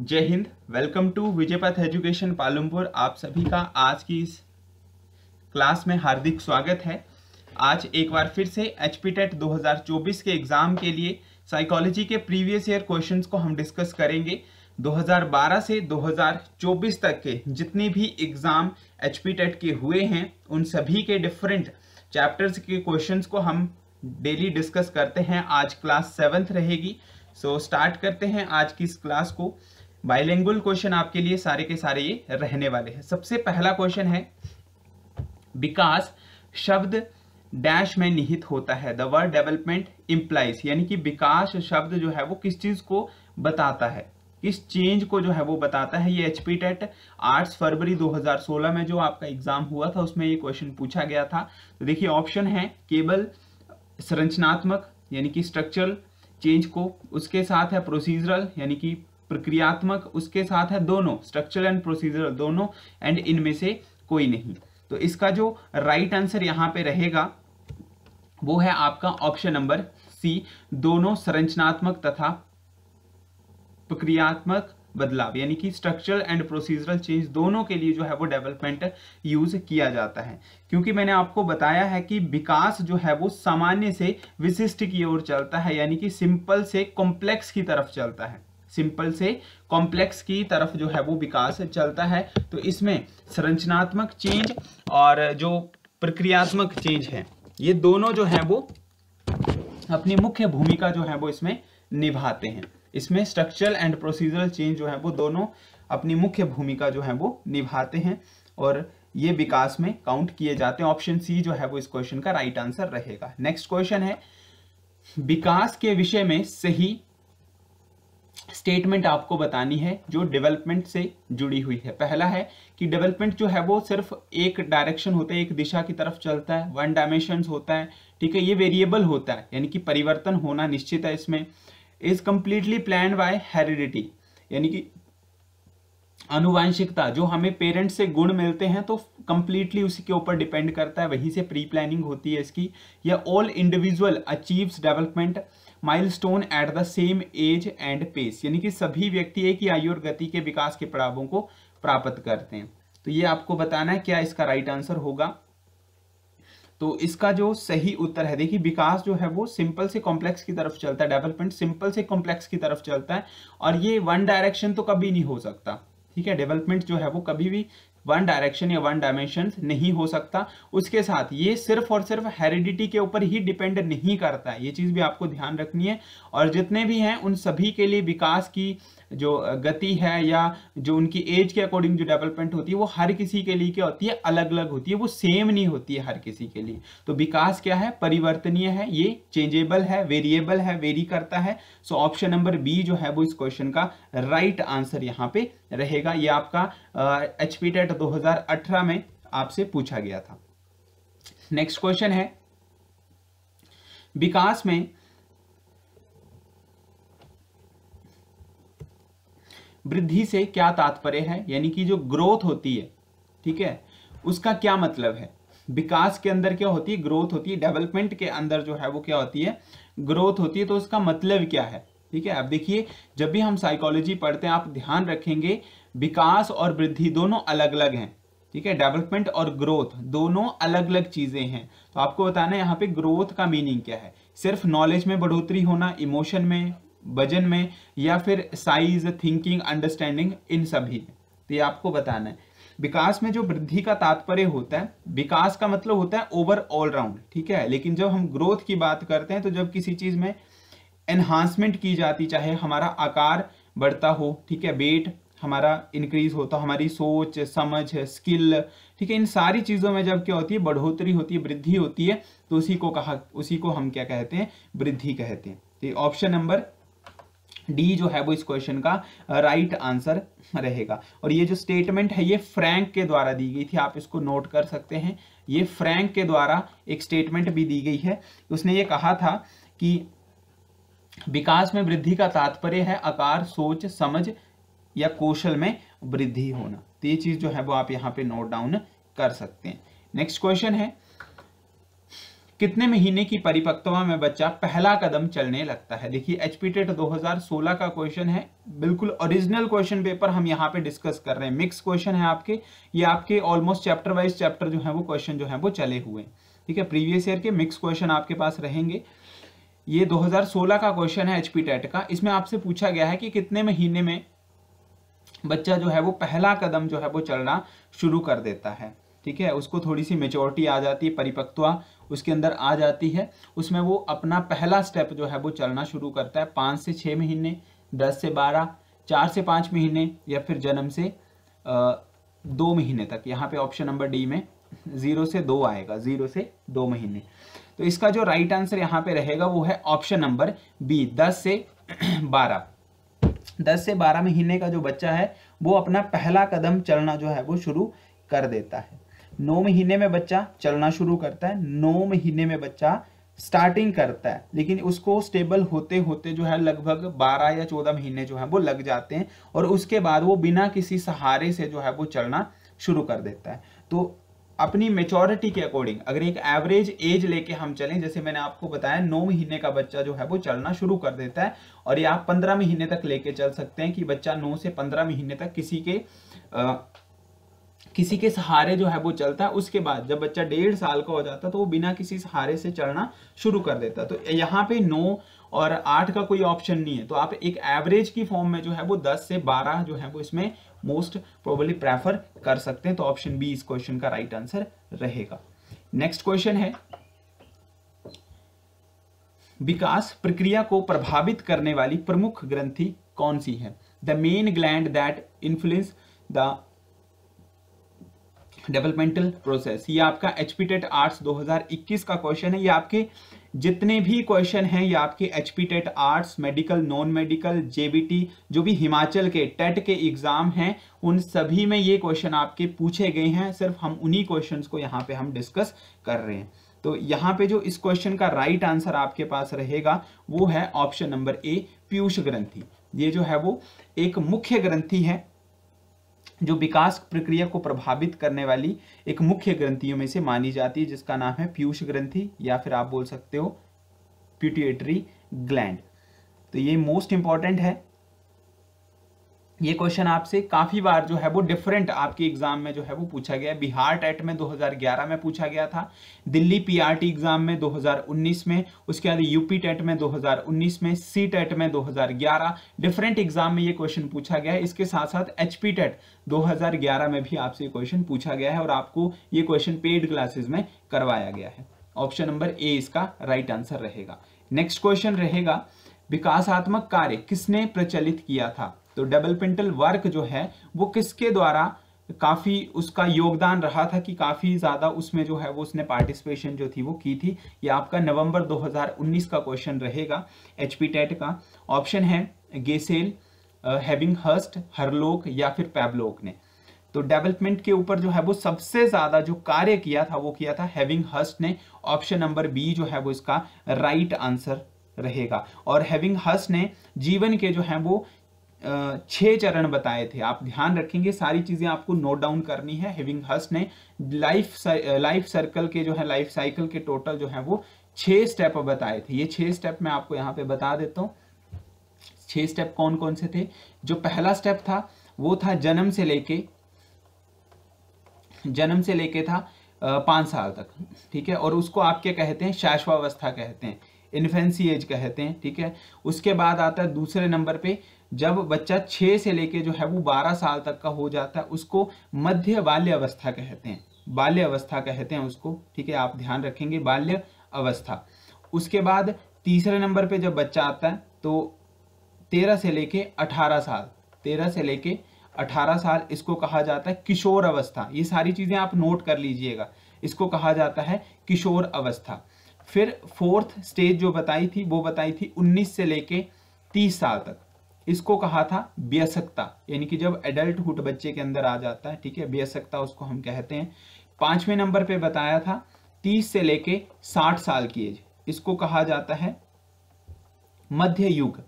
जय Hind welcome to Vijaypath education Palampur आप सभी का आज की इस क्लास में हार्दिक स्वागत है आज एक बार फिर से एच पी टेट दो के एग्ज़ाम के लिए साइकोलॉजी के प्रीवियस ईयर क्वेश्चंस को हम डिस्कस करेंगे 2012 से 2024 तक के जितने भी एग्ज़ाम एच पी टेट के हुए हैं उन सभी के डिफरेंट चैप्टर्स के क्वेश्चंस को हम डेली डिस्कस करते हैं आज क्लास सेवन्थ रहेगी सो so, स्टार्ट करते हैं आज की इस क्लास को बाइलेंगुल क्वेश्चन आपके लिए सारे के सारे ये रहने वाले हैं सबसे पहला क्वेश्चन है विकास शब्द डैश में निहित होता है द वर्ड डेवलपमेंट इंप्लाइज यानी कि विकास शब्द जो है वो किस चीज को बताता है किस चेंज को जो है वो बताता है ये एचपी टेट आर्ट्स फरवरी 2016 में जो आपका एग्जाम हुआ था उसमें ये क्वेश्चन पूछा गया था तो देखिए ऑप्शन है केवल संरचनात्मक यानी कि स्ट्रक्चरल चेंज को उसके साथ है प्रोसीजरल यानी कि प्रक्रियात्मक उसके साथ है दोनों स्ट्रक्चरल एंड प्रोसीजर दोनों एंड इनमें से कोई नहीं तो इसका जो राइट आंसर यहाँ पे रहेगा वो है आपका ऑप्शन नंबर सी दोनों संरचनात्मक तथा प्रक्रियात्मक बदलाव यानी कि स्ट्रक्चरल एंड प्रोसीजरल चेंज दोनों के लिए जो है वो डेवलपमेंट यूज किया जाता है क्योंकि मैंने आपको बताया है कि विकास जो है वो सामान्य से विशिष्ट की ओर चलता है यानी कि सिंपल से कॉम्प्लेक्स की तरफ चलता है सिंपल से कॉम्प्लेक्स की तरफ जो है वो विकास चलता है तो इसमें संरचनात्मक चेंज और जो प्रक्रियात्मक चेंज है ये दोनों जो है वो अपनी मुख्य भूमिका जो है वो इसमें निभाते हैं इसमें स्ट्रक्चरल एंड प्रोसीजरल चेंज जो है वो दोनों अपनी मुख्य भूमिका जो है वो निभाते हैं और ये विकास में काउंट किए जाते हैं ऑप्शन सी जो है वो इस क्वेश्चन का राइट आंसर रहेगा नेक्स्ट क्वेश्चन है विकास के विषय में सही स्टेटमेंट आपको बतानी है जो डेवलपमेंट से जुड़ी हुई है पहला है कि डेवलपमेंट जो है वो सिर्फ एक डायरेक्शन होता है एक दिशा की तरफ चलता है वन डायमेंशन होता है ठीक है ये वेरिएबल होता है यानी कि परिवर्तन होना निश्चित है इसमें is completely plan by heredity यानी कि अनुवांशिकता जो हमें पेरेंट्स से गुण मिलते हैं तो कम्प्लीटली उसी के ऊपर डिपेंड करता है वहीं से प्री प्लानिंग होती है इसकी या all individual achieves development milestone at the same age and pace यानी कि सभी व्यक्ति एक ही आयु और गति के विकास के पड़ावों को प्राप्त करते हैं तो ये आपको बताना है क्या इसका राइट आंसर होगा तो इसका जो सही उत्तर है देखिए विकास जो है वो सिंपल से कॉम्प्लेक्स की तरफ चलता है डेवलपमेंट सिंपल से कॉम्प्लेक्स की तरफ चलता है और ये वन डायरेक्शन तो कभी नहीं हो सकता ठीक है डेवलपमेंट जो है वो कभी भी वन डायरेक्शन या वन डायमेंशन नहीं हो सकता उसके साथ ये सिर्फ और सिर्फ हेरिडिटी के ऊपर ही डिपेंड नहीं करता ये चीज़ भी आपको ध्यान रखनी है और जितने भी हैं उन सभी के लिए विकास की जो गति है या जो उनकी एज के अकॉर्डिंग जो डेवलपमेंट होती है वो हर किसी के लिए क्या होती है अलग अलग होती है वो सेम नहीं होती है हर किसी के लिए तो विकास क्या है परिवर्तनीय है ये चेंजेबल है वेरिएबल है वेरी करता है सो ऑप्शन नंबर बी जो है वो इस क्वेश्चन का राइट right आंसर यहाँ पे रहेगा ये आपका एच पी टेट दो में आपसे पूछा गया था नेक्स्ट क्वेश्चन है विकास में वृद्धि से क्या तात्पर्य है यानी कि जो ग्रोथ होती है ठीक है उसका क्या मतलब है विकास के अंदर क्या होती है ग्रोथ होती है डेवलपमेंट के अंदर जो है वो क्या होती है ग्रोथ होती है तो उसका मतलब क्या है ठीक है अब देखिए जब भी हम साइकोलॉजी पढ़ते हैं आप ध्यान रखेंगे विकास और वृद्धि दोनों अलग अलग हैं ठीक है डेवलपमेंट और ग्रोथ दोनों अलग अलग चीज़ें हैं तो आपको बताना है यहाँ पे ग्रोथ का मीनिंग क्या है सिर्फ नॉलेज में बढ़ोतरी होना इमोशन में वजन में या फिर साइज थिंकिंग अंडरस्टैंडिंग इन सभी में तो ये आपको बताना है विकास में जो वृद्धि का तात्पर्य होता है विकास का मतलब होता है ओवर ऑल राउंड ठीक है लेकिन जब हम ग्रोथ की बात करते हैं तो जब किसी चीज़ में एनहांसमेंट की जाती चाहे हमारा आकार बढ़ता हो ठीक है वेट हमारा इंक्रीज होता हमारी सोच समझ स्किल ठीक है इन सारी चीज़ों में जब क्या होती है बढ़ोतरी होती है वृद्धि होती है तो उसी को कहा उसी को हम क्या कहते हैं वृद्धि कहते हैं तो ऑप्शन नंबर डी जो है वो इस क्वेश्चन का राइट right आंसर रहेगा और ये जो स्टेटमेंट है ये फ्रैंक के द्वारा दी गई थी आप इसको नोट कर सकते हैं ये फ्रैंक के द्वारा एक स्टेटमेंट भी दी गई है उसने ये कहा था कि विकास में वृद्धि का तात्पर्य है आकार सोच समझ या कौशल में वृद्धि होना तो ये चीज जो है वो आप यहाँ पे नोट डाउन कर सकते हैं नेक्स्ट क्वेश्चन है कितने महीने की परिपक्वता में बच्चा पहला कदम चलने लगता है देखिए एचपी 2016 का क्वेश्चन है बिल्कुल ओरिजिनल क्वेश्चन पेपर हम यहाँ पे डिस्कस कर रहे हैं मिक्स क्वेश्चन है आपके ये आपके ऑलमोस्ट चैप्टर वाइज चैप्टर जो है वो क्वेश्चन जो है वो चले हुए ठीक है प्रीवियस ईयर के मिक्स क्वेश्चन आपके पास रहेंगे ये 2016 का क्वेश्चन है एचपी टेट का इसमें आपसे पूछा गया है कि कितने महीने में बच्चा जो है वो पहला कदम जो है वो चलना शुरू कर देता है ठीक है उसको थोड़ी सी मेचोरिटी आ जाती है परिपक्वता उसके अंदर आ जाती है उसमें वो अपना पहला स्टेप जो है वो चलना शुरू करता है पाँच से छः महीने दस से बारह चार से पाँच महीने या फिर जन्म से दो महीने तक यहाँ पे ऑप्शन नंबर डी में ज़ीरो से दो आएगा ज़ीरो से दो महीने तो इसका जो राइट आंसर यहाँ पे रहेगा वो है ऑप्शन नंबर बी दस से बारह दस से बारह महीने का जो बच्चा है वो अपना पहला कदम चलना जो है वो शुरू कर देता है नौ महीने में बच्चा चलना शुरू करता है नौ महीने में बच्चा स्टार्टिंग करता है लेकिन उसको स्टेबल होते होते जो है लगभग 12 या 14 महीने जो है वो लग जाते हैं और उसके बाद वो बिना किसी सहारे से जो है वो चलना शुरू कर देता है तो अपनी मेचोरिटी के अकॉर्डिंग अगर एक एवरेज एज लेके हम चलें जैसे मैंने आपको बताया नौ महीने का बच्चा जो है वो चलना शुरू कर देता है और ये आप पंद्रह महीने तक लेके चल सकते हैं कि बच्चा नौ से पंद्रह महीने तक किसी के आ, किसी के सहारे जो है वो चलता है उसके बाद जब बच्चा डेढ़ साल का हो जाता है तो वो बिना किसी सहारे से चलना शुरू कर देता है तो यहाँ पे नौ और आठ का कोई ऑप्शन नहीं है तो आप एक एवरेज की फॉर्म में जो है वो दस से बारह जो है वो इसमें मोस्ट प्रोबली प्रेफर कर सकते हैं तो ऑप्शन बी इस क्वेश्चन का राइट आंसर रहेगा नेक्स्ट क्वेश्चन है विकास प्रक्रिया को प्रभावित करने वाली प्रमुख ग्रंथि कौन सी है the main gland that influence the developmental process ये आपका एचपीटेट आर्ट्स 2021 का क्वेश्चन है ये आपके जितने भी क्वेश्चन हैं ये आपके H P TET arts medical non medical JBT जो भी हिमाचल के टेट e के एग्जाम हैं उन सभी में ये क्वेश्चन आपके पूछे गए हैं सिर्फ हम उन्हीं क्वेश्चंस को यहाँ पे हम डिस्कस कर रहे हैं तो यहाँ पे जो इस क्वेश्चन का राइट आंसर आपके पास रहेगा वो है ऑप्शन नंबर ए पीयूष ग्रंथी ये जो है वो एक मुख्य ग्रंथी है जो विकास प्रक्रिया को प्रभावित करने वाली एक मुख्य ग्रंथियों में से मानी जाती है जिसका नाम है पीयूष ग्रंथि या फिर आप बोल सकते हो प्यूटिएटरी ग्लैंड तो ये मोस्ट इंपॉर्टेंट है ये क्वेश्चन आपसे काफ़ी बार जो है वो डिफरेंट आपके एग्जाम में जो है वो पूछा गया बिहार टेट में 2011 में पूछा गया था दिल्ली पीआरटी एग्जाम में 2019 में उसके बाद यूपी टेट में 2019 में सी टेट में 2011 डिफरेंट एग्जाम में ये क्वेश्चन पूछा गया है इसके साथ साथ एचपी टेट दो में भी आपसे ये क्वेश्चन पूछा गया है और आपको ये क्वेश्चन पेड क्लासेज में करवाया गया है ऑप्शन नंबर ए इसका राइट आंसर रहेगा नेक्स्ट क्वेश्चन रहेगा विकासात्मक कार्य किसने प्रचलित किया था तो डेवलपमेंटल वर्क जो है वो किसके द्वारा काफ़ी उसका योगदान रहा था कि काफ़ी ज़्यादा उसमें जो है वो उसने पार्टिसिपेशन जो थी वो की थी ये आपका नवंबर 2019 का क्वेश्चन रहेगा एचपी टेट का ऑप्शन है गेसेल हैविंग हर्स्ट हरलोक या फिर पैबलोक ने तो डेवलपमेंट के ऊपर जो है वो सबसे ज़्यादा जो कार्य किया था वो किया था हैविंग हर्स्ट ने ऑप्शन नंबर बी जो है वो इसका राइट right आंसर रहेगा और हैविंग हस ने जीवन के जो है वो छह चरण बताए थे आप ध्यान रखेंगे सारी चीज़ें आपको नोट डाउन करनी है हेविंग हस्ट ने लाइफ लाइफ सर्कल के जो है लाइफ साइकिल के टोटल जो है वो छह स्टेप बताए थे ये छह स्टेप मैं आपको यहाँ पे बता देता हूँ छह स्टेप कौन कौन से थे जो पहला स्टेप था वो था जन्म से लेके जन्म से लेके था पांच साल तक ठीक है और उसको आप क्या कहते हैं शाश्वावस्था कहते हैं इन्फेंसी एज कहते हैं ठीक है उसके बाद आता है दूसरे नंबर पे जब बच्चा छः से लेके जो है वो बारह साल तक का हो जाता है उसको मध्य बाल्य अवस्था कहते हैं बाल्य अवस्था कहते हैं उसको ठीक है आप ध्यान रखेंगे बाल्य अवस्था उसके बाद तीसरे नंबर पे जब बच्चा आता है तो तेरह से लेके अठारह साल तेरह से लेके अठारह साल इसको कहा जाता है किशोर अवस्था ये सारी चीज़ें आप नोट कर लीजिएगा इसको कहा जाता है किशोर अवस्था फिर फोर्थ स्टेज जो बताई थी वो बताई थी उन्नीस से लेके तीस साल तक इसको कहा था व्यसकता यानी कि जब एडल्टहुड बच्चे के अंदर आ जाता है ठीक है व्यसकता उसको हम कहते हैं पांचवें नंबर पे बताया था तीस से लेके साठ साल की एज इसको कहा जाता है मध्य युग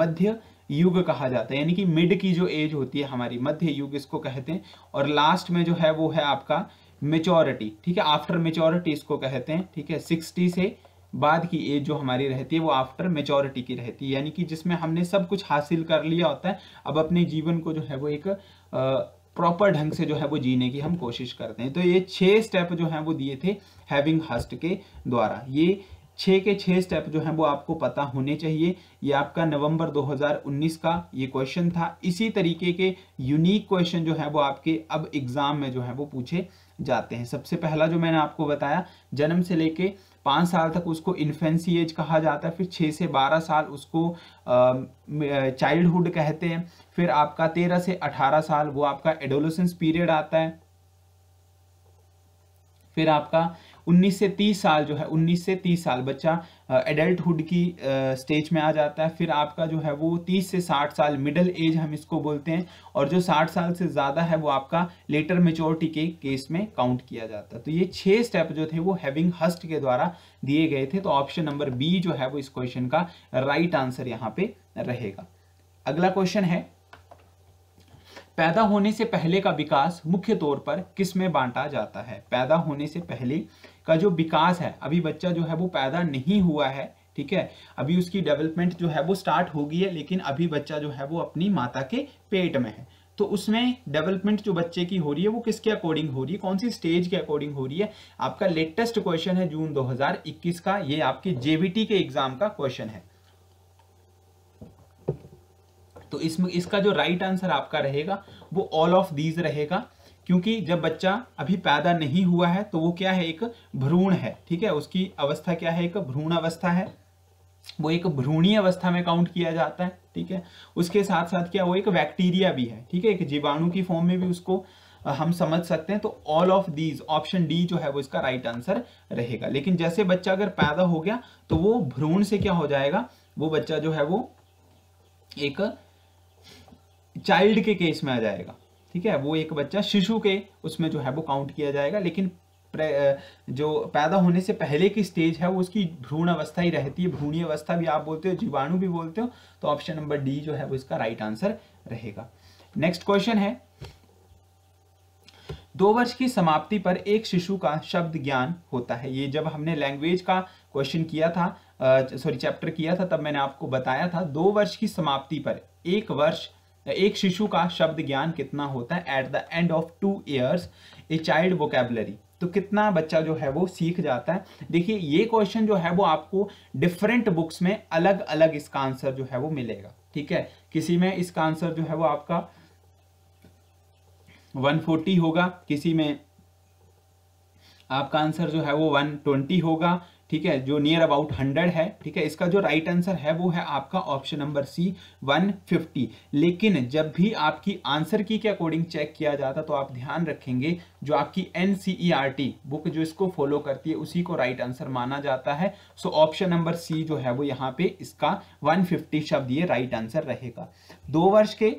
मध्य युग कहा जाता है यानी कि मिड की जो एज होती है हमारी मध्य युग इसको कहते हैं और लास्ट में जो है वो है आपका मेचोरिटी ठीक है आफ्टर मेचोरिटी इसको कहते हैं ठीक है सिक्सटी से बाद की एज जो हमारी रहती है वो आफ्टर मेचोरिटी की रहती है यानी कि जिसमें हमने सब कुछ हासिल कर लिया होता है अब अपने जीवन को जो है वो एक प्रॉपर ढंग से जो है वो जीने की हम कोशिश करते हैं तो ये छः स्टेप जो हैं वो दिए थे हैविंग हस्ट के द्वारा ये छः के छः स्टेप जो हैं वो आपको पता होने चाहिए ये आपका नवंबर 2019 का ये क्वेश्चन था इसी तरीके के यूनिक क्वेश्चन जो है वो आपके अब एग्ज़ाम में जो है वो पूछे जाते हैं सबसे पहला जो मैंने आपको बताया जन्म से लेके पाँच साल तक उसको इन्फेंसी एज कहा जाता है फिर छः से बारह साल उसको चाइल्डहुड कहते हैं फिर आपका तेरह से अठारह साल वो आपका एडोलोसेंस पीरियड आता है फिर आपका 19 से 30 साल जो है 19 से 30 साल बच्चा एडल्टहुड की स्टेज में आ जाता है फिर आपका जो है वो 30 से 60 साल मिडल एज हम इसको बोलते हैं और जो 60 साल से ज़्यादा है वो आपका लेटर मेचोरिटी के केस में काउंट किया जाता है तो ये छः स्टेप जो थे वो हैविंग हस्ट के द्वारा दिए गए थे तो ऑप्शन नंबर बी जो है वो इस क्वेश्चन का राइट आंसर यहाँ पे रहेगा अगला क्वेश्चन है पैदा होने से पहले का विकास मुख्य तौर पर किस में बांटा जाता है पैदा होने से पहले का जो विकास है अभी बच्चा जो है वो पैदा नहीं हुआ है ठीक है अभी उसकी डेवलपमेंट जो है वो स्टार्ट हो गई है लेकिन अभी बच्चा जो है वो अपनी माता के पेट में है तो उसमें डेवलपमेंट जो बच्चे की हो रही है वो किसके अकॉर्डिंग हो रही है कौन सी स्टेज के अकॉर्डिंग हो रही है आपका लेटेस्ट क्वेश्चन है जून 2021 का ये आपके जेबीटी के एग्जाम का क्वेश्चन है तो इसमें इसका जो राइट right आंसर आपका रहेगा वो ऑल ऑफ दीज रहेगा क्योंकि जब बच्चा अभी पैदा नहीं हुआ है तो वो क्या है एक भ्रूण है ठीक है उसकी अवस्था क्या है एक भ्रूण अवस्था है वो एक भ्रूणी अवस्था में काउंट किया जाता है ठीक है उसके साथ साथ क्या वो एक बैक्टीरिया भी है ठीक है एक जीवाणु की फॉर्म में भी उसको हम समझ सकते हैं तो all of these option D जो है वो इसका राइट right आंसर रहेगा लेकिन जैसे बच्चा अगर पैदा हो गया तो वो भ्रूण से क्या हो जाएगा वो बच्चा जो है वो एक चाइल्ड के केस में आ जाएगा ठीक है वो एक बच्चा शिशु के उसमें जो है वो काउंट किया जाएगा लेकिन जो पैदा होने से पहले की स्टेज है वो उसकी भ्रूण अवस्था ही रहती है भ्रूणी अवस्था भी आप बोलते हो जीवाणु भी बोलते हो तो ऑप्शन नंबर डी जो है वो इसका राइट आंसर रहेगा नेक्स्ट क्वेश्चन है दो वर्ष की समाप्ति पर एक शिशु का शब्द ज्ञान होता है ये जब हमने लैंग्वेज का क्वेश्चन किया था सॉरी चैप्टर किया था तब मैंने आपको बताया था दो वर्ष की समाप्ति पर एक वर्ष एक शिशु का शब्द ज्ञान कितना होता है at the end of two years a child vocabulary तो कितना बच्चा जो है वो सीख जाता है देखिए ये क्वेश्चन जो है वो आपको डिफरेंट बुक्स में अलग अलग इसका आंसर जो है वो मिलेगा ठीक है किसी में इसका आंसर जो है वो आपका 140 होगा किसी में आपका आंसर जो है वो 120 होगा ठीक है जो नियर अबाउट हंड्रेड है ठीक है इसका जो राइट आंसर है वो है आपका option number C one fifty लेकिन जब भी आपकी आंसर की के अकॉर्डिंग चेक किया जाता तो आप ध्यान रखेंगे जो आपकी एन बुक e जो इसको फॉलो करती है उसी को राइट आंसर माना जाता है सो ऑप्शन नंबर सी जो है वो यहाँ पे इसका फिफ्टी शब्द ये राइट आंसर रहेगा दो वर्ष के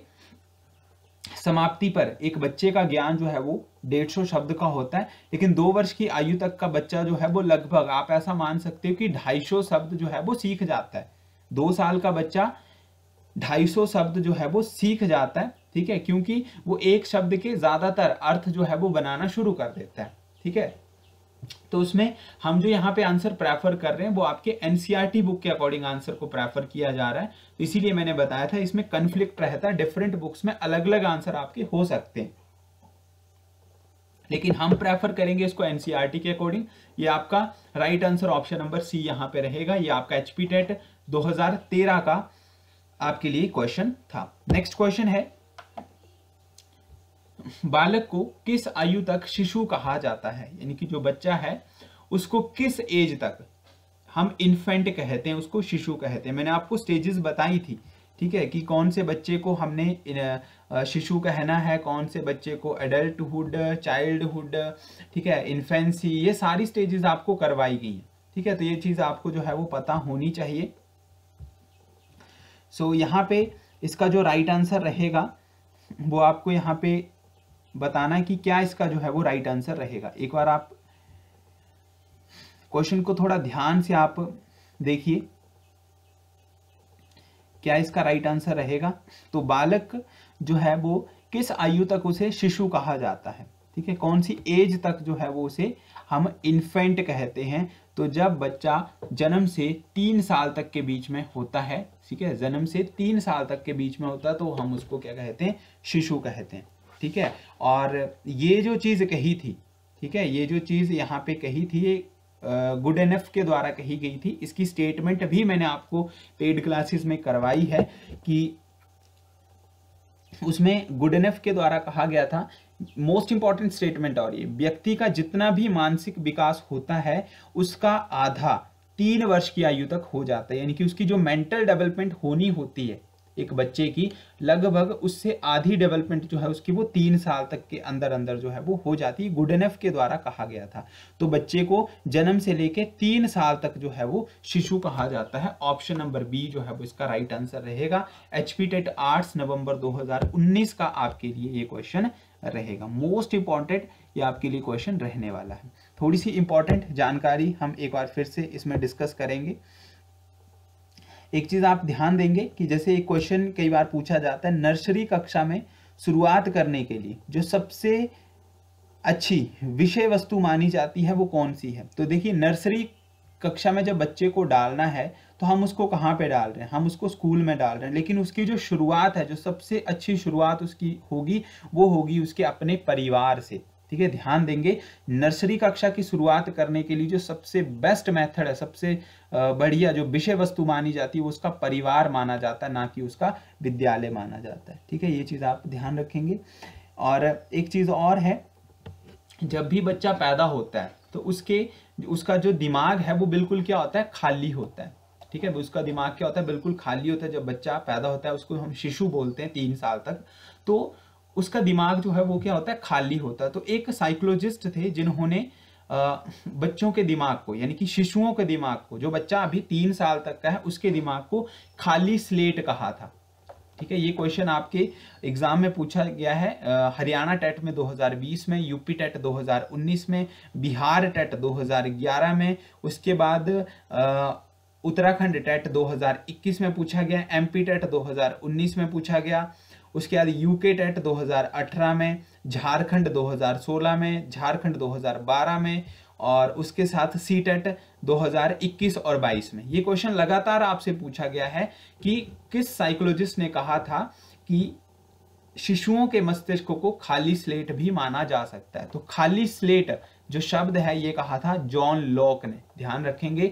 समाप्ति पर एक बच्चे का ज्ञान जो है वो डेढ़ सौ शब्द का होता है लेकिन दो वर्ष की आयु तक का बच्चा जो है वो लगभग आप ऐसा मान सकते हो कि ढाई सौ शब्द जो है वो सीख जाता है दो साल का बच्चा ढाई सौ शब्द जो है वो सीख जाता है ठीक है क्योंकि वो एक शब्द के ज़्यादातर अर्थ जो है वो बनाना शुरू कर देता है ठीक है तो उसमें हम जो यहाँ पे आंसर प्रेफर कर रहे हैं वो आपके एनसीईआरटी बुक e के अकॉर्डिंग आंसर को प्रेफर किया जा रहा है तो इसीलिए मैंने बताया था इसमें कन्फ्लिक्ट रहता है डिफरेंट बुक्स में अलग अलग आंसर आपके हो सकते हैं लेकिन हम प्रेफर करेंगे इसको एनसीईआरटी e के अकॉर्डिंग ये आपका right answer option number C यहाँ पे रहेगा ये आपका एचपी टेट तेरह का आपके लिए क्वेश्चन था नेक्स्ट क्वेश्चन है बालक को किस आयु तक शिशु कहा जाता है यानी कि जो बच्चा है उसको किस एज तक हम इन्फेंट कहते हैं उसको शिशु कहते हैं मैंने आपको स्टेजेस बताई थी ठीक है कि कौन से बच्चे को हमने शिशु कहना है कौन से बच्चे को एडल्टुड चाइल्डहुड ठीक है इन्फेंसी ये सारी स्टेजेस आपको करवाई गई हैं ठीक है तो ये चीज़ आपको जो है वो पता होनी चाहिए सो so, यहाँ पे इसका जो राइट आंसर रहेगा वो आपको यहाँ पे बताना है कि क्या इसका जो है वो राइट आंसर रहेगा एक बार आप क्वेश्चन को थोड़ा ध्यान से आप देखिए क्या इसका राइट आंसर रहेगा तो बालक जो है वो किस आयु तक उसे शिशु कहा जाता है ठीक है कौन सी एज तक जो है वो उसे हम इन्फेंट कहते हैं तो जब बच्चा जन्म से तीन साल तक के बीच में होता है ठीक है जन्म से तीन साल तक के बीच में होता है तो हम उसको क्या कहते हैं शिशु कहते हैं ठीक है और ये जो चीज़ कही थी ठीक है ये जो चीज़ यहाँ पे कही थी ये गुड एन के द्वारा कही गई थी इसकी स्टेटमेंट भी मैंने आपको पेड क्लासेस में करवाई है कि उसमें गुड एनफ के द्वारा कहा गया था मोस्ट इंपॉर्टेंट स्टेटमेंट और ये व्यक्ति का जितना भी मानसिक विकास होता है उसका आधा तीन वर्ष की आयु तक हो जाता है यानी कि उसकी जो मेंटल डेवलपमेंट होनी होती है एक बच्चे की लगभग उससे आधी डेवलपमेंट जो है उसकी वो तीन साल तक के अंदर अंदर जो है वो हो जाती है गुड एनफ के द्वारा कहा गया था तो बच्चे को जन्म से लेके तीन साल तक जो है वो शिशु कहा जाता है ऑप्शन नंबर बी जो है वो इसका राइट आंसर रहेगा एचपी टेट आर्ट्स नवंबर 2019 का आपके लिए ये क्वेश्चन रहेगा मोस्ट इंपॉर्टेंट ये आपके लिए क्वेश्चन रहने वाला है थोड़ी सी इंपॉर्टेंट जानकारी हम एक बार फिर से इसमें डिस्कस करेंगे एक चीज़ आप ध्यान देंगे कि जैसे एक क्वेश्चन कई बार पूछा जाता है नर्सरी कक्षा में शुरुआत करने के लिए जो सबसे अच्छी विषय वस्तु मानी जाती है वो कौन सी है तो देखिए नर्सरी कक्षा में जब बच्चे को डालना है तो हम उसको कहाँ पे डाल रहे हैं हम उसको स्कूल में डाल रहे हैं लेकिन उसकी जो शुरुआत है जो सबसे अच्छी शुरुआत उसकी होगी वो होगी उसके अपने परिवार से ठीक है ध्यान देंगे नर्सरी कक्षा की शुरुआत करने के लिए जो सबसे बेस्ट मेथड है सबसे बढ़िया जो विषय वस्तु मानी जाती है वो उसका परिवार माना जाता है ना कि उसका विद्यालय माना जाता है ठीक है ये चीज़ आप ध्यान रखेंगे और एक चीज़ और है जब भी बच्चा पैदा होता है तो उसके उसका जो दिमाग है वो बिल्कुल क्या होता है खाली होता है ठीक है उसका दिमाग क्या होता है बिल्कुल खाली होता है जब बच्चा पैदा होता है उसको हम शिशु बोलते हैं तीन साल तक तो उसका दिमाग जो है वो क्या होता है खाली होता है तो एक साइकोलॉजिस्ट थे जिन्होंने बच्चों के दिमाग को यानी कि शिशुओं के दिमाग को जो बच्चा अभी तीन साल तक का है उसके दिमाग को खाली स्लेट कहा था ठीक है ये क्वेश्चन आपके एग्जाम में पूछा गया है हरियाणा टेट में 2020 में यूपी टेट 2019 में बिहार टेट 2011 में उसके बाद उत्तराखंड टेट 2021 में पूछा गया एमपी टेट 2019 में पूछा गया उसके बाद यूके टेट 2018 में झारखंड 2016 में झारखंड 2012 में और उसके साथ सी टेट 2021 और 22 में ये क्वेश्चन लगातार आपसे पूछा गया है कि किस साइकोलॉजिस्ट ने कहा था कि शिशुओं के मस्तिष्क को खाली स्लेट भी माना जा सकता है तो खाली स्लेट जो शब्द है ये कहा था जॉन लॉक ने ध्यान रखेंगे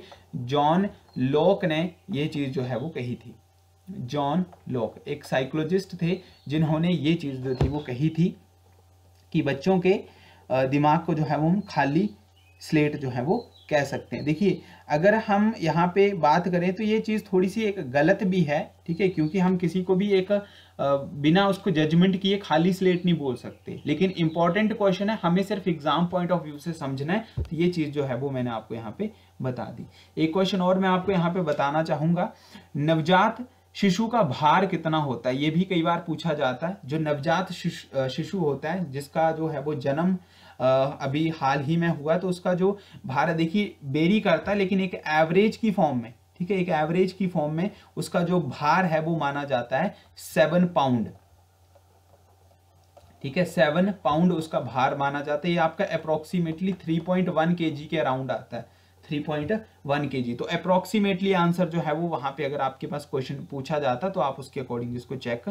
जॉन लॉक ने ये चीज जो है वो कही थी जॉन लॉक एक साइकोलॉजिस्ट थे जिन्होंने ये चीज़ जो थी वो कही थी कि बच्चों के दिमाग को जो है वो हम खाली स्लेट जो है वो कह सकते हैं देखिए अगर हम यहाँ पे बात करें तो ये चीज़ थोड़ी सी एक गलत भी है ठीक है क्योंकि हम किसी को भी एक बिना उसको जजमेंट किए खाली स्लेट नहीं बोल सकते लेकिन इंपॉर्टेंट क्वेश्चन है हमें सिर्फ एग्जाम पॉइंट ऑफ व्यू से समझना है तो ये चीज़ जो है वो मैंने आपको यहाँ पे बता दी एक क्वेश्चन और मैं आपको यहाँ पे बताना चाहूँगा नवजात शिशु का भार कितना होता है ये भी कई बार पूछा जाता है जो नवजात शिशु होता है जिसका जो है वो जन्म अभी हाल ही में हुआ तो उसका जो भार देखिए बेरी करता है लेकिन एक एवरेज की फॉर्म में ठीक है एक एवरेज की फॉर्म में उसका जो भार है वो माना जाता है सेवन पाउंड ठीक है सेवन पाउंड उसका भार माना जाता है ये आपका अप्रोक्सीमेटली थ्री पॉइंट वन के जी के अराउंड आता है थ्री पॉइंट वन के जी तो अप्रोक्सीमेटली आंसर जो है वो वहां पे अगर आपके पास क्वेश्चन पूछा जाता तो आप उसके अकॉर्डिंग इसको चेक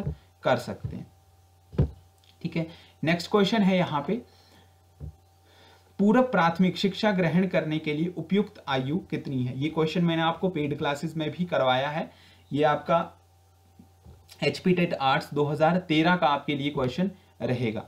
कर सकते हैं ठीक है नेक्स्ट क्वेश्चन है यहाँ पे पूरा प्राथमिक शिक्षा ग्रहण करने के लिए उपयुक्त आयु कितनी है ये क्वेश्चन मैंने आपको पेड क्लासेस में भी करवाया है ये आपका एचपी टेट आर्ट्स 2013 का आपके लिए क्वेश्चन रहेगा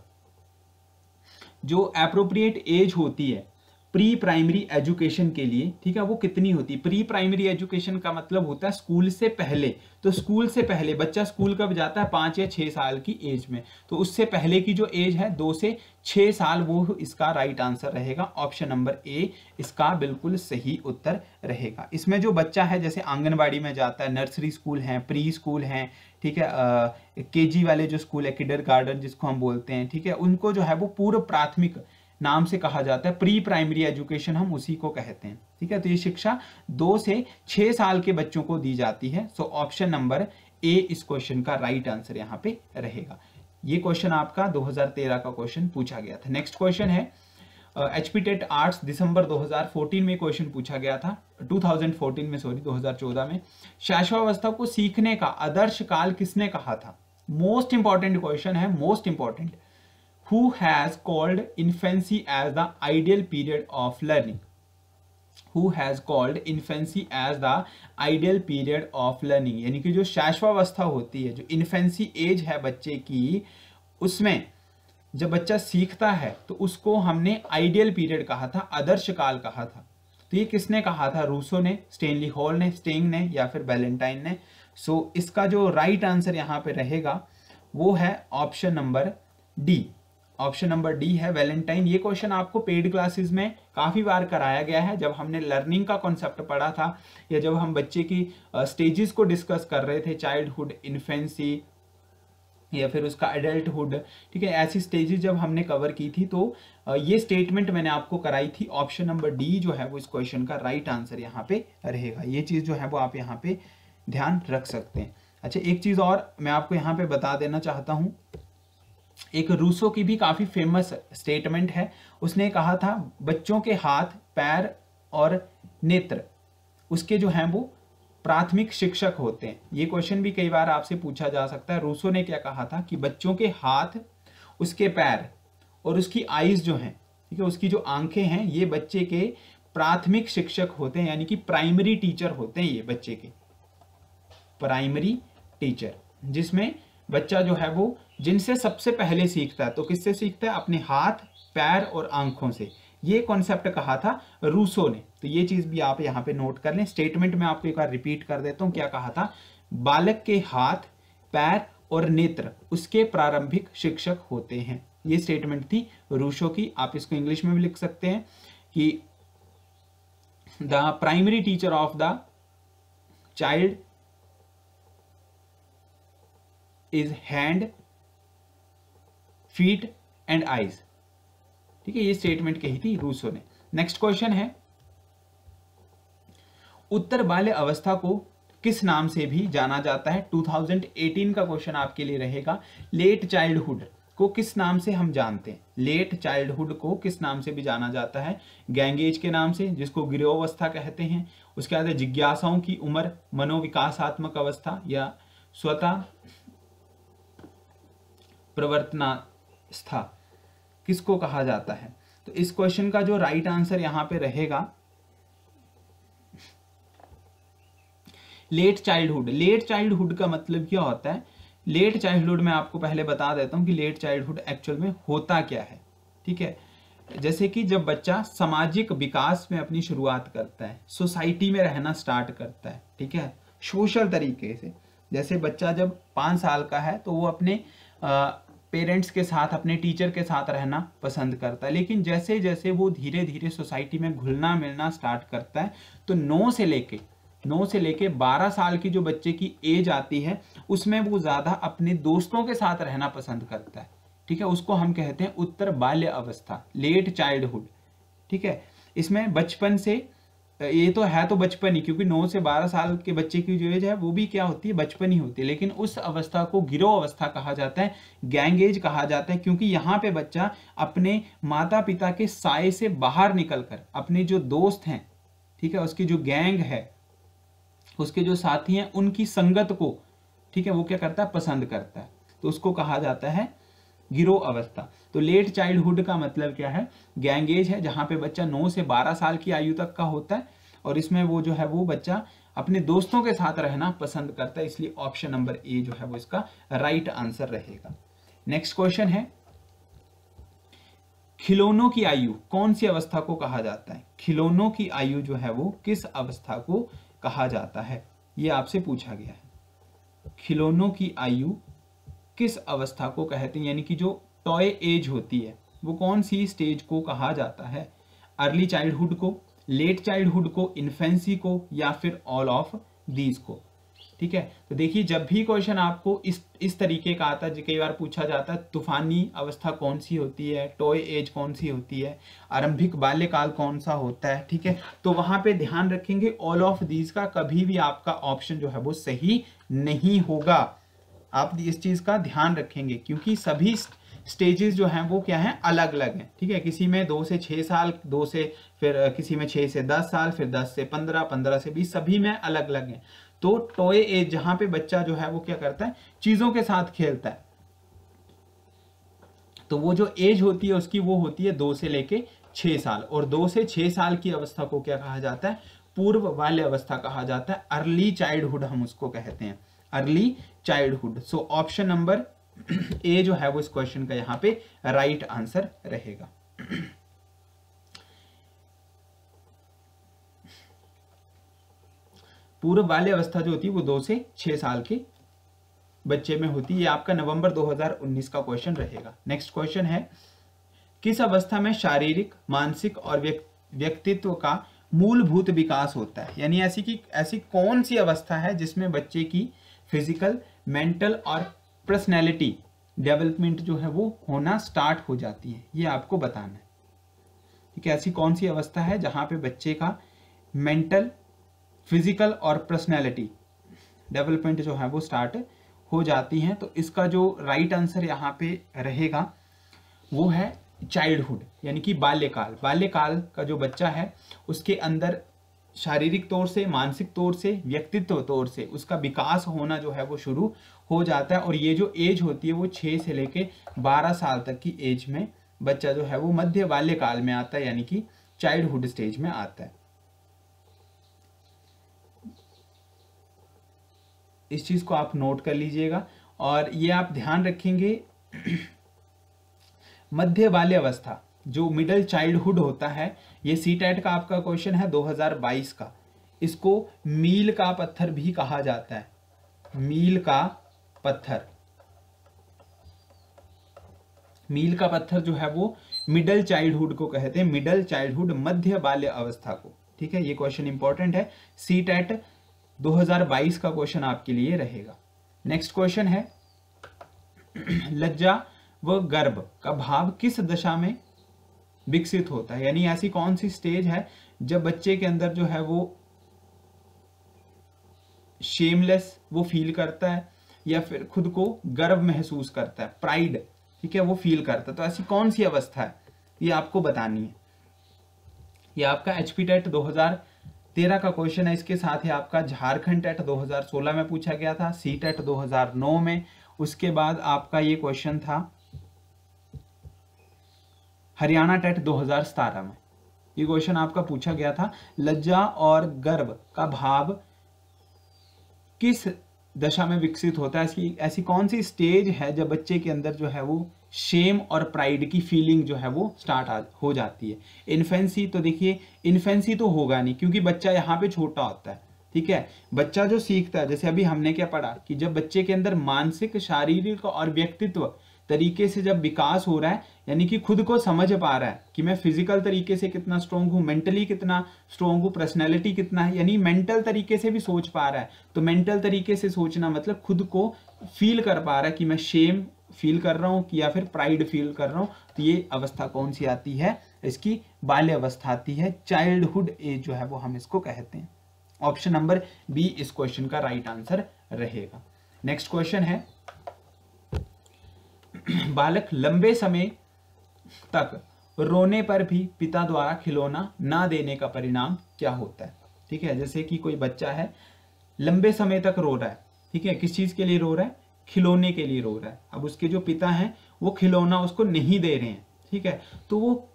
जो अप्रोप्रिएट एज होती है प्री प्राइमरी एजुकेशन के लिए ठीक है वो कितनी होती है प्री प्राइमरी एजुकेशन का मतलब होता है स्कूल से पहले तो स्कूल से पहले बच्चा स्कूल कब जाता है पाँच या छः साल की एज में तो उससे पहले की जो एज है दो से छः साल वो इसका राइट आंसर रहेगा ऑप्शन नंबर ए इसका बिल्कुल सही उत्तर रहेगा इसमें जो बच्चा है जैसे आंगनबाड़ी में जाता है नर्सरी स्कूल हैं प्री स्कूल हैं ठीक है के जी वाले जो स्कूल है किडर गार्डन जिसको हम बोलते हैं ठीक है उनको जो है वो पूर्व प्राथमिक नाम से कहा जाता है प्री प्राइमरी एजुकेशन हम उसी को कहते हैं ठीक है तो ये शिक्षा दो से छह साल के बच्चों को दी जाती है सो ऑप्शन नंबर ए इस क्वेश्चन का राइट आंसर यहाँ पे रहेगा ये क्वेश्चन आपका 2013 का क्वेश्चन पूछा गया था नेक्स्ट क्वेश्चन है एचपी टेट आर्ट्स दिसंबर 2014 में क्वेश्चन पूछा गया था 2014 में सॉरी 2014 में शैशवावस्था को सीखने का आदर्श काल किसने कहा था मोस्ट इंपॉर्टेंट क्वेश्चन है most important who has called infancy as the ideal period of learning who has called infancy as the ideal period of learning यानी कि जो शाश्वावस्था होती है जो इन्फेंसी एज है बच्चे की उसमें जब बच्चा सीखता है तो उसको हमने आइडियल पीरियड कहा था आदर्श काल कहा था तो ये किसने कहा था रूसो ने स्टेनली हॉल ने स्टेंग ने या फिर वैलेंटाइन ने सो so, इसका जो राइट आंसर यहाँ पे रहेगा वो है option number D option number D है वैलेंटाइन ये क्वेश्चन आपको पेड क्लासेस में काफ़ी बार कराया गया है जब हमने लर्निंग का कॉन्सेप्ट पढ़ा था या जब हम बच्चे की स्टेजेस uh, को डिस्कस कर रहे थे चाइल्डहुड इन्फेंसी या फिर उसका एडल्टहुड ठीक है ऐसी स्टेजेस जब हमने कवर की थी तो ये स्टेटमेंट मैंने आपको कराई थी ऑप्शन नंबर डी जो है वो इस क्वेश्चन का राइट आंसर यहाँ पे रहेगा ये चीज़ जो है वो आप यहाँ पे ध्यान रख सकते हैं अच्छा एक चीज़ और मैं आपको यहाँ पे बता देना चाहता हूँ एक रूसो की भी काफ़ी फेमस स्टेटमेंट है उसने कहा था बच्चों के हाथ पैर और नेत्र उसके जो हैं वो प्राथमिक शिक्षक होते हैं ये क्वेश्चन भी कई बार आपसे पूछा जा सकता है रूसो ने क्या कहा था कि बच्चों के हाथ उसके पैर और उसकी आईज जो हैं ठीक है उसकी जो आंखें हैं ये बच्चे के प्राथमिक शिक्षक होते हैं यानी कि प्राइमरी टीचर होते हैं ये बच्चे के प्राइमरी टीचर जिसमें बच्चा जो है वो जिनसे सबसे पहले सीखता है तो किससे सीखता है अपने हाथ पैर और आंखों से ये कॉन्सेप्ट कहा था रूसो ने तो ये चीज भी आप यहाँ पे नोट कर लें स्टेटमेंट में आपको एक बार रिपीट कर देता हूँ क्या कहा था बालक के हाथ पैर और नेत्र उसके प्रारंभिक शिक्षक होते हैं ये स्टेटमेंट थी रूसो की आप इसको इंग्लिश में भी लिख सकते हैं कि the primary teacher of the child is hand feet and eyes ठीक है ये स्टेटमेंट कही थी रूसो ने नेक्स्ट क्वेश्चन है उत्तर बाल्य अवस्था को किस नाम से भी जाना जाता है 2018 का क्वेश्चन आपके लिए रहेगा लेट चाइल्डहुड को किस नाम से हम जानते हैं लेट चाइल्डहुड को किस नाम से भी जाना जाता है गैंगेज के नाम से जिसको गृहोवस्था कहते हैं उसके बाद जिज्ञासाओं की उम्र मनोविकासात्मक अवस्था या स्वतः प्रवर्तना स्था किसको कहा जाता है तो इस क्वेश्चन का जो राइट आंसर यहां पे रहेगा लेट चाइल्डहुड लेट चाइल्डहुड का मतलब क्या होता है लेट चाइल्डहुड में आपको पहले बता देता हूं कि लेट चाइल्डहुड एक्चुअल में होता क्या है ठीक है जैसे कि जब बच्चा सामाजिक विकास में अपनी शुरुआत करता है सोसाइटी में रहना स्टार्ट करता है ठीक है सोशल तरीके से जैसे बच्चा जब पांच साल का है तो वो अपने पेरेंट्स के साथ अपने टीचर के साथ रहना पसंद करता है लेकिन जैसे जैसे वो धीरे धीरे सोसाइटी में घुलना मिलना स्टार्ट करता है तो नौ से लेके नौ से लेके बारह साल की जो बच्चे की एज आती है उसमें वो ज़्यादा अपने दोस्तों के साथ रहना पसंद करता है ठीक है उसको हम कहते हैं उत्तर बाल्य अवस्था लेट चाइल्डहुड ठीक है इसमें बचपन से ये तो है तो बचपन ही क्योंकि नौ से बारह साल के बच्चे की जो एज है वो भी क्या होती है बचपन ही होती है लेकिन उस अवस्था को गिरो अवस्था कहा जाता है गैंग एज कहा जाता है क्योंकि यहाँ पे बच्चा अपने माता पिता के साय से बाहर निकलकर अपने जो दोस्त हैं ठीक है उसकी जो गैंग है उसके जो साथी हैं उनकी संगत को ठीक है वो क्या करता है पसंद करता है तो उसको कहा जाता है गिरोह अवस्था तो लेट चाइल्डहुड का मतलब क्या है गैंग एज है जहाँ पे बच्चा नौ से बारह साल की आयु तक का होता है और इसमें वो जो है वो बच्चा अपने दोस्तों के साथ रहना पसंद करता है इसलिए ऑप्शन नंबर ए जो है वो इसका राइट आंसर रहेगा नेक्स्ट क्वेश्चन है खिलौनों की आयु कौन सी अवस्था को कहा जाता है खिलौनों की आयु जो है वो किस अवस्था को कहा जाता है ये आपसे पूछा गया है खिलौनों की आयु किस अवस्था को कहते हैं यानी कि जो टॉय एज होती है वो कौन सी स्टेज को कहा जाता है अर्ली चाइल्डहुड को लेट चाइल्डहुड को इन्फेंसी को या फिर ऑल ऑफ दीज को ठीक है तो देखिए जब भी क्वेश्चन आपको इस इस तरीके का आता है कई बार पूछा जाता है तूफानी अवस्था कौन सी होती है टॉय एज कौन सी होती है आरंभिक बाल्यकाल कौन सा होता है ठीक है तो वहां पे ध्यान रखेंगे ऑल ऑफ दीज का कभी भी आपका ऑप्शन जो है वो सही नहीं होगा आप इस चीज़ का ध्यान रखेंगे क्योंकि सभी स्टेजेस जो हैं वो क्या हैं अलग अलग हैं ठीक है किसी में दो से छः साल दो से फिर किसी में छः से दस साल फिर दस से पंद्रह पंद्रह से बीस सभी में अलग अलग हैं तो टॉय एज जहाँ पे बच्चा जो है वो क्या करता है चीज़ों के साथ खेलता है तो वो जो एज होती है उसकी वो होती है दो से लेके छः साल और दो से छः साल की अवस्था को क्या कहा जाता है पूर्व बाल्य अवस्था कहा जाता है अर्ली चाइल्डहुड हम उसको कहते हैं early childhood so option number A जो है वो इस क्वेश्चन का यहां पे राइट right आंसर रहेगा पूर्व बाल्य अवस्था जो होती है वो दो से छह साल के बच्चे में होती है आपका नवंबर 2019 का क्वेश्चन रहेगा नेक्स्ट क्वेश्चन है किस अवस्था में शारीरिक मानसिक और व्यक्तित्व का मूलभूत विकास होता है यानी ऐसी कि ऐसी कौन सी अवस्था है जिसमें बच्चे की फिजिकल मेंटल और पर्सनैलिटी डेवलपमेंट जो है वो होना स्टार्ट हो जाती है ये आपको बताना है ठीक है ऐसी कौन सी अवस्था है जहाँ पे बच्चे का मेंटल फिजिकल और पर्सनैलिटी डेवलपमेंट जो है वो स्टार्ट हो जाती है तो इसका जो राइट आंसर यहाँ पे रहेगा वो है चाइल्डहुड यानी कि बाल्यकाल बाल्यकाल का जो बच्चा है उसके अंदर शारीरिक तौर से मानसिक तौर से व्यक्तित्व तौर से उसका विकास होना जो है वो शुरू हो जाता है और ये जो एज होती है वो छः से लेके बारह साल तक की एज में बच्चा जो है वो मध्य बाल्य काल में आता है यानी कि चाइल्डहुड स्टेज में आता है इस चीज़ को आप नोट कर लीजिएगा और ये आप ध्यान रखेंगे मध्य बाल्य अवस्था जो मिडल चाइल्डहुड होता है ये सी टेट का आपका क्वेश्चन है 2022 का इसको मील का पत्थर भी कहा जाता है मील का पत्थर मील का पत्थर जो है वो मिडल चाइल्डहुड को कहते हैं मिडल चाइल्डहुड मध्य बाल्य अवस्था को ठीक है ये क्वेश्चन इंपॉर्टेंट है सी टेट 2022 का क्वेश्चन आपके लिए रहेगा नेक्स्ट क्वेश्चन है लज्जा व गर्भ का भाव किस दशा में विकसित होता है यानी ऐसी कौन सी स्टेज है जब बच्चे के अंदर जो है वो शेमलेस वो फील करता है या फिर खुद को गर्व महसूस करता है प्राइड ठीक है वो फील करता है तो ऐसी कौन सी अवस्था है ये आपको बतानी है ये आपका एचपी टेट दो का क्वेश्चन है इसके साथ ही आपका झारखंड टेट 2016 में पूछा गया था सी टेट 2009 में उसके बाद आपका ये क्वेश्चन था हरियाणा टेट दो में ये क्वेश्चन आपका पूछा गया था लज्जा और गर्व का भाव किस दशा में विकसित होता है ऐसी ऐसी कौन सी स्टेज है जब बच्चे के अंदर जो है वो शेम और प्राइड की फीलिंग जो है वो स्टार्ट हो जाती है इन्फेंसी तो देखिए इन्फेंसी तो होगा नहीं क्योंकि बच्चा यहाँ पे छोटा होता है ठीक है बच्चा जो सीखता है जैसे अभी हमने क्या पढ़ा कि जब बच्चे के अंदर मानसिक शारीरिक और व्यक्तित्व तरीके से जब विकास हो रहा है यानी कि खुद को समझ पा रहा है कि मैं फिजिकल तरीके से कितना स्ट्रांग हूँ मेंटली कितना स्ट्रांग हूँ पर्सनैलिटी कितना है यानी मेंटल तरीके से भी सोच पा रहा है तो मेंटल तरीके से सोचना मतलब खुद को फील कर पा रहा है कि मैं शेम फील कर रहा हूँ या फिर प्राइड फील कर रहा हूँ तो ये अवस्था कौन सी आती है इसकी बाल्य अवस्था आती है चाइल्डहुड एज जो है वो हम इसको कहते हैं ऑप्शन नंबर बी इस क्वेश्चन का राइट आंसर रहेगा नेक्स्ट क्वेश्चन है बालक लंबे समय तक रोने पर भी पिता द्वारा खिलौना ना देने का परिणाम क्या होता है ठीक है जैसे कि कोई बच्चा है लंबे समय तक रो रहा है ठीक है किस चीज़ के लिए रो रहा है खिलौने के लिए रो रहा है अब उसके जो पिता हैं वो खिलौना उसको नहीं दे रहे हैं ठीक है तो वो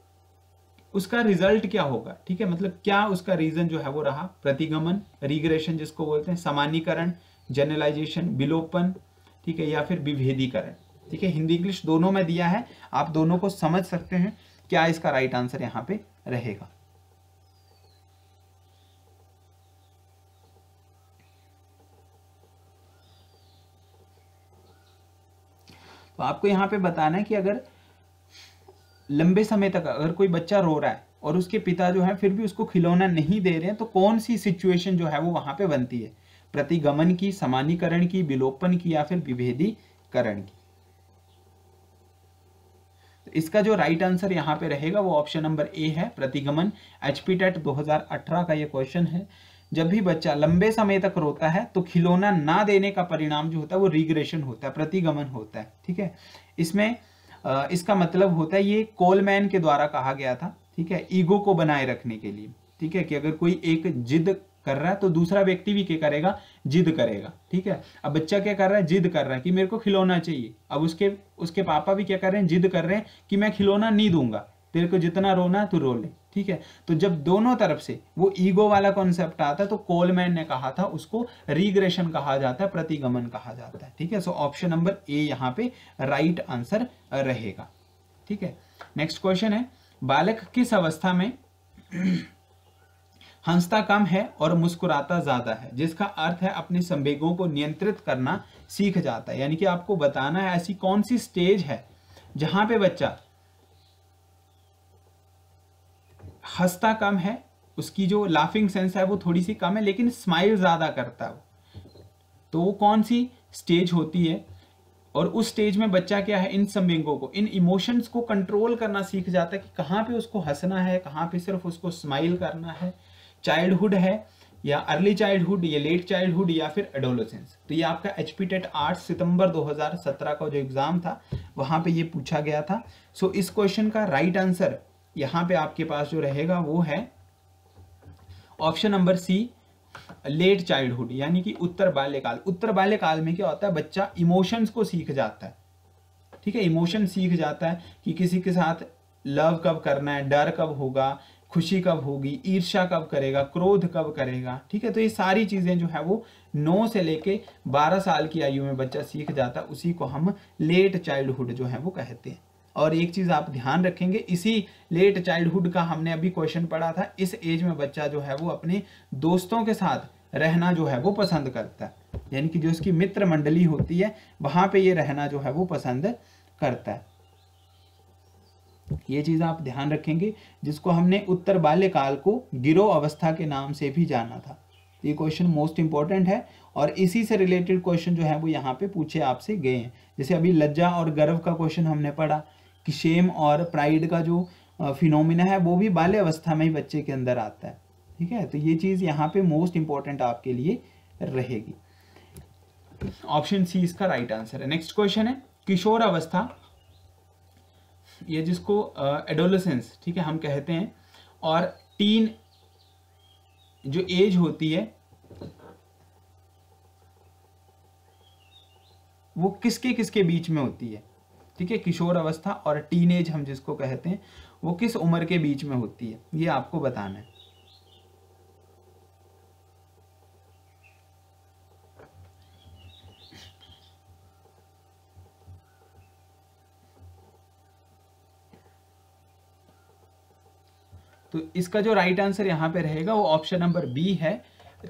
उसका रिजल्ट क्या होगा ठीक है मतलब क्या उसका रीजन जो है वो रहा प्रतिगमन रिग्रेशन जिसको बोलते हैं सामान्यकरण जनरलाइजेशन विलोपन ठीक है या फिर विभेदीकरण ठीक है हिंदी इंग्लिश दोनों में दिया है आप दोनों को समझ सकते हैं क्या इसका राइट आंसर यहां पे रहेगा तो आपको यहां पे बताना है कि अगर लंबे समय तक अगर कोई बच्चा रो रहा है और उसके पिता जो है फिर भी उसको खिलौना नहीं दे रहे हैं तो कौन सी सिचुएशन जो है वो वहां पे बनती है प्रतिगमन की समानीकरण की विलोपन की या फिर विभेदीकरण की इसका जो राइट आंसर यहाँ पे रहेगा वो ऑप्शन नंबर ए है प्रतिगमन एचपी टेट दो का ये क्वेश्चन है जब भी बच्चा लंबे समय तक रोता है तो खिलौना ना देने का परिणाम जो होता है वो रिग्रेशन होता है प्रतिगमन होता है ठीक है इसमें इसका मतलब होता है ये कोलमैन के द्वारा कहा गया था ठीक है ईगो को बनाए रखने के लिए ठीक है कि अगर कोई एक जिद कर रहा है तो दूसरा व्यक्ति भी क्या करेगा जिद करेगा ठीक है अब बच्चा क्या कर रहा है जिद कर रहा है कि मेरे को खिलौना चाहिए अब उसके उसके पापा भी क्या कर रहे हैं जिद कर रहे हैं कि मैं खिलौना नहीं दूंगा तेरे को जितना रोना है तू रो ले ठीक है तो जब दोनों तरफ से वो ईगो वाला कॉन्सेप्ट आता है तो कोलमैन ने कहा था उसको रिग्रेशन कहा जाता है प्रतिगमन कहा जाता है ठीक है सो ऑप्शन नंबर ए यहाँ पे राइट आंसर रहेगा ठीक है नेक्स्ट क्वेश्चन है बालक किस अवस्था में हंसता कम है और मुस्कुराता ज़्यादा है जिसका अर्थ है अपने संवेगों को नियंत्रित करना सीख जाता है यानी कि आपको बताना है ऐसी कौन सी स्टेज है जहां पे बच्चा हंसता कम है उसकी जो लाफिंग सेंस है वो थोड़ी सी कम है लेकिन स्माइल ज़्यादा करता है वो तो वो कौन सी स्टेज होती है और उस स्टेज में बच्चा क्या है इन संवेगों को इन इमोशंस को कंट्रोल करना सीख जाता है कि कहाँ पे उसको हंसना है कहाँ पे सिर्फ उसको स्माइल करना है चाइल्डहुड है या अर्ली चाइल्डहुड या लेट चाइल्डहुड या फिर एडोलोसेंस तो ये आपका एच पी टेट आठ सितंबर 2017 का जो एग्ज़ाम था वहाँ पे ये पूछा गया था सो इस क्वेश्चन का राइट आंसर यहाँ पे आपके पास जो रहेगा वो है option number C late childhood यानी कि उत्तर बाल्यकाल उत्तर बाल्यकाल में क्या होता है बच्चा इमोशंस को सीख जाता है ठीक है इमोशन सीख जाता है कि किसी के साथ लव कब करना है डर कब होगा खुशी कब होगी ईर्षा कब करेगा क्रोध कब करेगा ठीक है तो ये सारी चीज़ें जो है वो नौ से लेके बारह साल की आयु में बच्चा सीख जाता उसी को हम लेट चाइल्डहुड जो है वो कहते हैं और एक चीज़ आप ध्यान रखेंगे इसी लेट चाइल्डहुड का हमने अभी क्वेश्चन पढ़ा था इस एज में बच्चा जो है वो अपने दोस्तों के साथ रहना जो है वो पसंद करता है यानी कि जो उसकी मित्र मंडली होती है वहाँ पे ये रहना जो है वो पसंद करता है ये चीज़ आप ध्यान रखेंगे जिसको हमने उत्तर बाल्यकाल को गिरो अवस्था के नाम से भी जाना था ये क्वेश्चन मोस्ट इंपॉर्टेंट है और इसी से रिलेटेड क्वेश्चन जो है वो यहाँ पे पूछे आपसे गए हैं जैसे अभी लज्जा और गर्व का क्वेश्चन हमने पढ़ा कि शेम और प्राइड का जो फिनोमिना है वो भी बाल्य अवस्था में ही बच्चे के अंदर आता है ठीक है तो ये चीज़ यहाँ पे मोस्ट इंपॉर्टेंट आपके लिए रहेगी ऑप्शन सी इसका राइट आंसर है नेक्स्ट क्वेश्चन है किशोर अवस्था ये जिसको एडोलसेंस uh, ठीक है हम कहते हैं और टीन जो एज होती है वो किसके किसके बीच में होती है ठीक है किशोर अवस्था और टीन एज हम जिसको कहते हैं वो किस उम्र के बीच में होती है ये आपको बताना है तो इसका जो राइट आंसर यहाँ पे रहेगा वो ऑप्शन नंबर बी है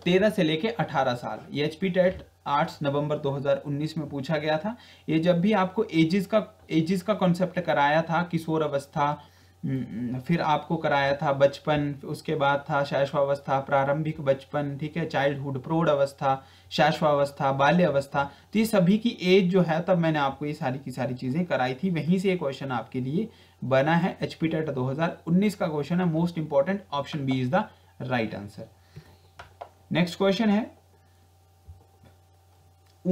तेरह से लेके अठारह साल ये एच पी टेट आठ नवंबर 2019 में पूछा गया था ये जब भी आपको एजिस का एजिस का कॉन्सेप्ट कराया था किशोर अवस्था हम्म, फिर आपको कराया था बचपन उसके बाद था शैशवावस्था प्रारंभिक बचपन ठीक है चाइल्डहुड प्रौढ़ अवस्था शैशवावस्था बाल्य अवस्था तो ये सभी की एज जो है तब मैंने आपको ये सारी की सारी चीज़ें कराई थी वहीं से ये क्वेश्चन आपके लिए बना है एच पी टेट दो का क्वेश्चन है most important option B is the right answer next question है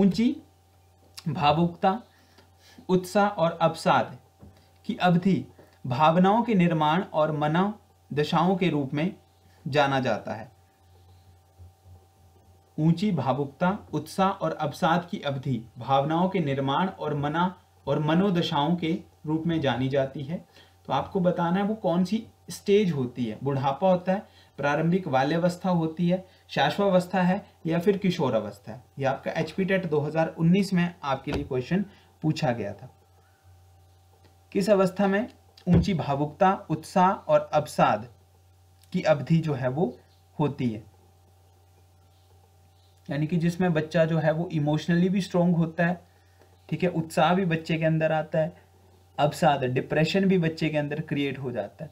ऊंची भावुकता उत्साह और अवसाद की अवधि भावनाओं के निर्माण और मना दशाओं के रूप में जाना जाता है ऊंची भावुकता उत्साह और अवसाद की अवधि भावनाओं के निर्माण और मना और मनोदशाओं के रूप में जानी जाती है तो आपको बताना है वो कौन सी स्टेज होती है बुढ़ापा होता है प्रारंभिक बाल्यावस्था होती है शाश्वावस्था है या फिर किशोरावस्था है ये आपका एचपी टेट दो में आपके लिए क्वेश्चन पूछा गया था किस अवस्था में ऊंची भावुकता उत्साह और अवसाद की अवधि जो है वो होती है यानी कि जिसमें बच्चा जो है वो इमोशनली भी स्ट्रोंग होता है ठीक है उत्साह भी बच्चे के अंदर आता है अवसाद डिप्रेशन भी बच्चे के अंदर क्रिएट हो जाता है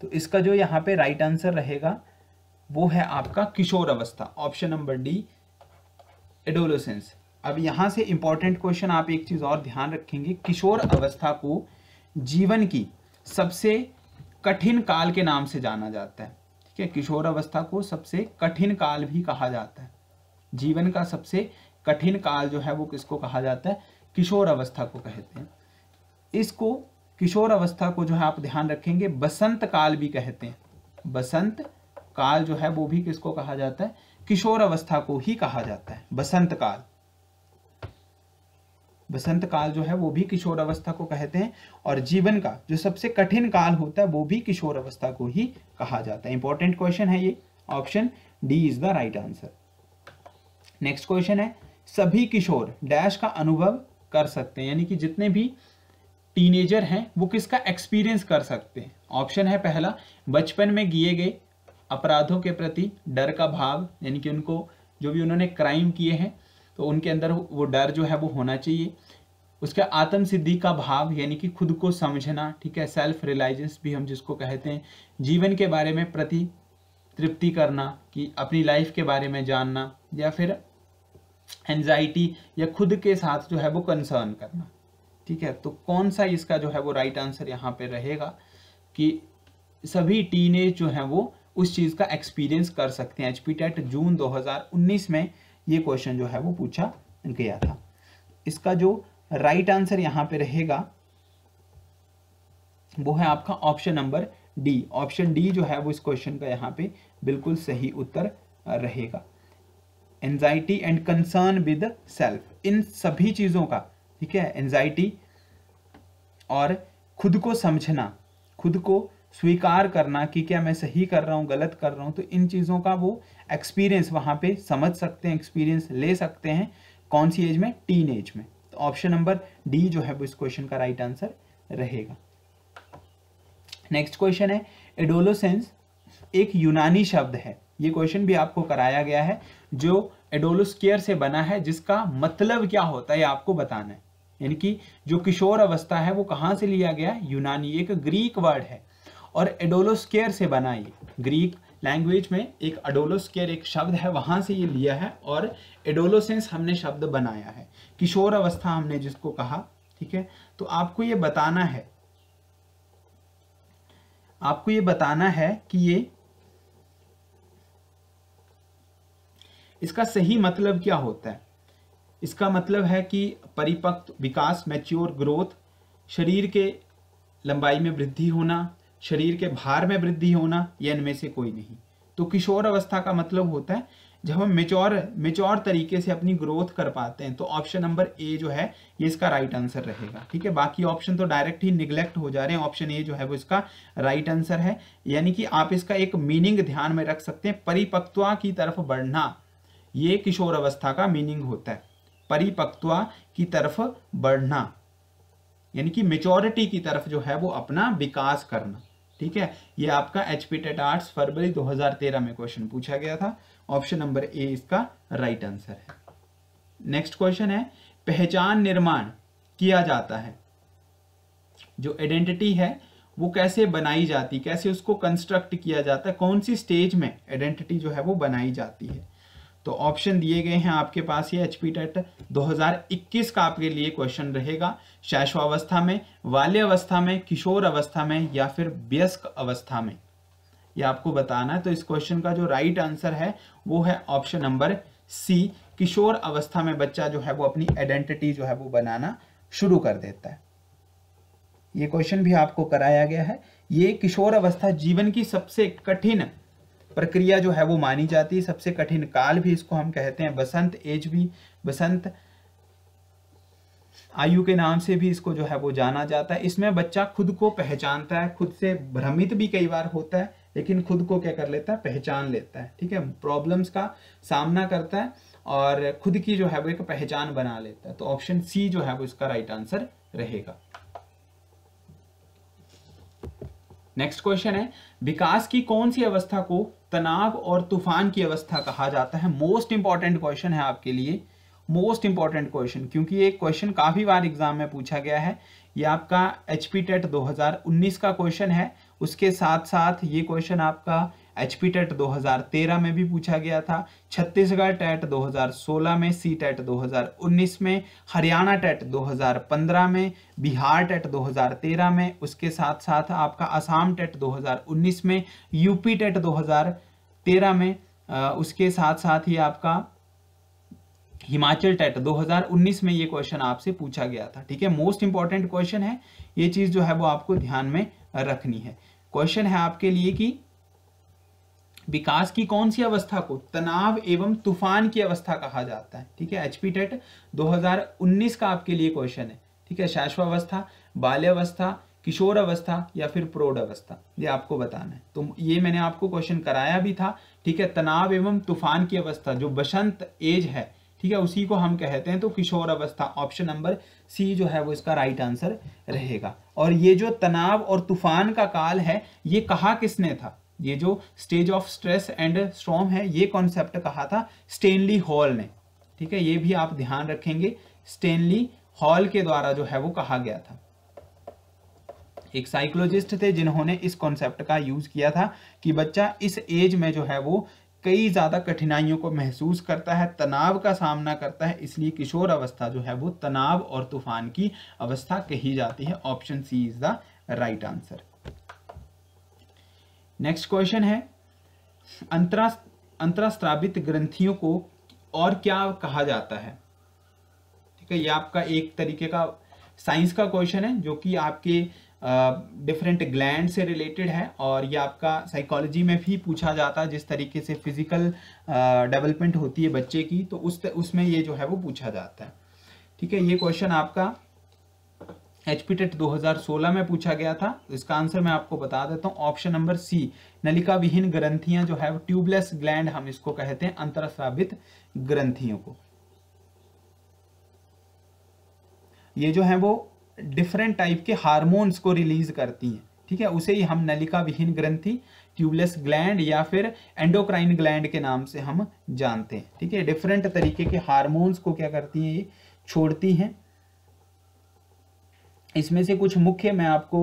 तो इसका जो यहां पे राइट आंसर रहेगा वो है आपका किशोर अवस्था ऑप्शन नंबर डी एडोलोसेंस अब यहाँ से इम्पॉर्टेंट क्वेश्चन आप एक चीज़ और ध्यान रखेंगे किशोर अवस्था को जीवन की सबसे कठिन काल के नाम से जाना जाता है ठीक है किशोर अवस्था को सबसे कठिन काल भी कहा जाता है जीवन का सबसे कठिन काल जो है वो किसको कहा जाता है किशोर अवस्था को कहते हैं इसको किशोर अवस्था को जो है आप ध्यान रखेंगे बसंत काल भी कहते हैं बसंत काल जो है वो भी किसको कहा जाता है किशोर अवस्था को ही कहा जाता है बसंत काल बसंत काल जो है वो भी किशोर अवस्था को कहते हैं और जीवन का जो सबसे कठिन काल होता है वो भी किशोर अवस्था को ही कहा जाता है इंपॉर्टेंट क्वेश्चन है ये option D is the right answer next question है सभी किशोर डैश का अनुभव कर सकते हैं यानी कि जितने भी टीनेजर हैं वो किसका एक्सपीरियंस कर सकते हैं ऑप्शन है पहला बचपन में किए गए अपराधों के प्रति डर का भाव यानी कि उनको जो भी उन्होंने क्राइम किए हैं तो उनके अंदर वो डर जो है वो होना चाहिए उसका आत्म सिद्धि का भाव यानी कि खुद को समझना ठीक है सेल्फ रियलाइजेंस भी हम जिसको कहते हैं जीवन के बारे में प्रति तृप्ति करना कि अपनी लाइफ के बारे में जानना या फिर एनजाइटी या खुद के साथ जो है वो कंसर्न करना ठीक है तो कौन सा इसका जो है वो राइट आंसर यहाँ पे रहेगा कि सभी टीनेज जो हैं वो उस चीज़ का एक्सपीरियंस कर सकते हैं एच पी टेट जून 2019 में ये क्वेश्चन जो है वो पूछा गया था इसका जो राइट right आंसर यहाँ पे रहेगा वो है आपका option number D option D जो है वो इस क्वेश्चन का यहाँ पे बिल्कुल सही उत्तर रहेगा anxiety and concern with self इन सभी चीज़ों का ठीक है एंजाइटी और खुद को समझना खुद को स्वीकार करना कि क्या मैं सही कर रहा हूँ गलत कर रहा हूँ तो इन चीज़ों का वो एक्सपीरियंस वहाँ पे समझ सकते हैं एक्सपीरियंस ले सकते हैं कौन सी एज में टीन एज में तो ऑप्शन नंबर डी जो है वो इस क्वेश्चन का राइट आंसर रहेगा नेक्स्ट क्वेश्चन है एडोलोसेंस एक यूनानी शब्द है ये क्वेश्चन भी आपको कराया गया है जो एडोलोस्केयर से बना है जिसका मतलब क्या होता है आपको बताना है यानी कि जो किशोर अवस्था है वो कहाँ से लिया गया यूनानी एक ग्रीक वर्ड है और एडोलोस्केयर से बना ये ग्रीक लैंग्वेज में एक अडोलोस्केयर एक शब्द है वहाँ से ये लिया है और एडोलोसेंस हमने शब्द बनाया है किशोर अवस्था हमने जिसको कहा ठीक है तो आपको ये बताना है आपको ये बताना है कि ये इसका सही मतलब क्या होता है इसका मतलब है कि परिपक्व विकास मैच्योर ग्रोथ शरीर के लंबाई में वृद्धि होना शरीर के भार में वृद्धि होना या इनमें से कोई नहीं तो किशोर अवस्था का मतलब होता है जब हम मेचोर मेच्योर तरीके से अपनी ग्रोथ कर पाते हैं तो ऑप्शन नंबर ए जो है ये इसका राइट आंसर रहेगा ठीक है बाकी ऑप्शन तो डायरेक्ट ही निग्लेक्ट हो जा रहे हैं ऑप्शन ए जो है वो इसका राइट आंसर है यानी कि आप इसका एक मीनिंग ध्यान में रख सकते हैं परिपक्वता की तरफ बढ़ना ये किशोर अवस्था का मीनिंग होता है परिपक्वता की तरफ बढ़ना यानी कि मेचोरिटी की तरफ जो है वो अपना विकास करना ठीक है ये आपका एचपी टेट आर्ट्स फरवरी 2013 में क्वेश्चन पूछा गया था ऑप्शन नंबर ए इसका राइट आंसर है नेक्स्ट क्वेश्चन है पहचान निर्माण किया जाता है जो आइडेंटिटी है वो कैसे बनाई जाती कैसे उसको कंस्ट्रक्ट किया जाता है कौन सी स्टेज में आइडेंटिटी जो है वो बनाई जाती है तो ऑप्शन दिए गए हैं आपके पास ये एच टेट 2021 का आपके लिए क्वेश्चन रहेगा शैशवावस्था में बाल्य अवस्था में किशोर अवस्था में या फिर व्यस्क अवस्था में ये आपको बताना है तो इस क्वेश्चन का जो राइट आंसर है वो है ऑप्शन नंबर सी किशोर अवस्था में बच्चा जो है वो अपनी आइडेंटिटी जो है वो बनाना शुरू कर देता है ये क्वेश्चन भी आपको कराया गया है ये किशोर अवस्था जीवन की सबसे कठिन प्रक्रिया जो है वो मानी जाती है सबसे कठिन काल भी इसको हम कहते हैं बसंत एज भी बसंत आयु के नाम से भी इसको जो है वो जाना जाता है इसमें बच्चा खुद को पहचानता है खुद से भ्रमित भी कई बार होता है लेकिन खुद को क्या कर लेता है पहचान लेता है ठीक है प्रॉब्लम्स का सामना करता है और खुद की जो है वो एक पहचान बना लेता है तो ऑप्शन सी जो है वो इसका राइट आंसर रहेगा नेक्स्ट क्वेश्चन है विकास की कौन सी अवस्था को तनाव और तूफान की अवस्था कहा जाता है मोस्ट इंपॉर्टेंट क्वेश्चन है आपके लिए मोस्ट इंपॉर्टेंट क्वेश्चन क्योंकि ये क्वेश्चन काफी बार एग्जाम में पूछा गया है ये आपका एच पी टेट दो का क्वेश्चन है उसके साथ साथ ये क्वेश्चन आपका एच पी टेट दो में भी पूछा गया था छत्तीसगढ़ टेट 2016 में सी टेट 2019 में हरियाणा टेट 2015 में बिहार टेट 2013 में उसके साथ साथ आपका असम टेट 2019 में यूपी टेट 2013 में आ, उसके साथ साथ ही आपका हिमाचल टेट 2019 में ये क्वेश्चन आपसे पूछा गया था ठीक है मोस्ट इंपॉर्टेंट क्वेश्चन है ये चीज़ जो है वो आपको ध्यान में रखनी है क्वेश्चन है आपके लिए कि विकास की कौन सी अवस्था को तनाव एवं तूफान की अवस्था कहा जाता है ठीक है एचपी टेट 2019 का आपके लिए क्वेश्चन है ठीक है शाश्वावस्था बाल्यावस्था किशोर अवस्था या फिर प्रौढ़ अवस्था ये आपको बताना है तो ये मैंने आपको क्वेश्चन कराया भी था ठीक है तनाव एवं तूफान की अवस्था जो बसंत एज है ठीक है उसी को हम कहते हैं तो किशोर अवस्था ऑप्शन नंबर सी जो है वो इसका राइट आंसर रहेगा और ये जो तनाव और तूफान का काल है ये कहा किसने था ये जो stage of stress and storm है ये कॉन्सेप्ट कहा था स्टेनली हॉल ने ठीक है ये भी आप ध्यान रखेंगे स्टेनली हॉल के द्वारा जो है वो कहा गया था एक साइकोलॉजिस्ट थे जिन्होंने इस कॉन्सेप्ट का यूज किया था कि बच्चा इस एज में जो है वो कई ज़्यादा कठिनाइयों को महसूस करता है तनाव का सामना करता है इसलिए किशोर अवस्था जो है वो तनाव और तूफान की अवस्था कही जाती है option C is the right answer next question है अंतरा अंतरास्त्रावित ग्रंथियों को और क्या कहा जाता है ठीक है ये आपका एक तरीके का साइंस का क्वेश्चन है जो कि आपके डिफरेंट ग्लैंड से रिलेटेड है और ये आपका साइकोलॉजी में भी पूछा जाता है जिस तरीके से फिजिकल डेवलपमेंट होती है बच्चे की तो उस उसमें ये जो है वो पूछा जाता है ठीक है ये क्वेश्चन आपका एच टेट 2016 में पूछा गया था तो इसका आंसर मैं आपको बता देता हूँ ऑप्शन नंबर सी नलिका विहीन ग्रंथियां जो है ट्यूबलेस ग्लैंड हम इसको कहते हैं अंतरस्रावित ग्रंथियों को ये जो है वो डिफरेंट टाइप के हार्मोन्स को रिलीज करती हैं ठीक है उसे ही हम नलिका विहीन ग्रंथि ट्यूबलेस ग्लैंड या फिर एंडोक्राइन ग्लैंड के नाम से हम जानते हैं ठीक है डिफरेंट तरीके के हार्मोन्स को क्या करती हैं ये छोड़ती हैं इसमें से कुछ मुख्य मैं आपको